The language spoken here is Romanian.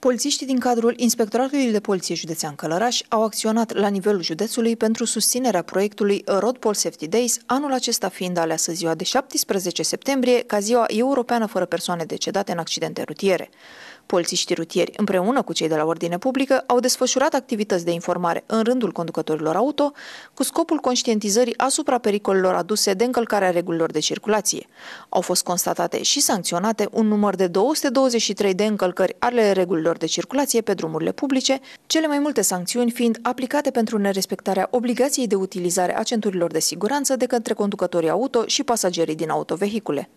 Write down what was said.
Polițiștii din cadrul Inspectoratului de Poliție Județean Călăraș au acționat la nivelul județului pentru susținerea proiectului Pol Safety Days, anul acesta fiind aleasă ziua de 17 septembrie ca ziua europeană fără persoane decedate în accidente rutiere. Polițiștii rutieri, împreună cu cei de la ordine publică, au desfășurat activități de informare în rândul conducătorilor auto, cu scopul conștientizării asupra pericolelor aduse de încălcarea regulilor de circulație. Au fost constatate și sancționate un număr de 223 de încălcări ale regulilor regulilor de circulație pe drumurile publice, cele mai multe sancțiuni fiind aplicate pentru nerespectarea obligației de utilizare a centurilor de siguranță de către conducătorii auto și pasagerii din autovehicule.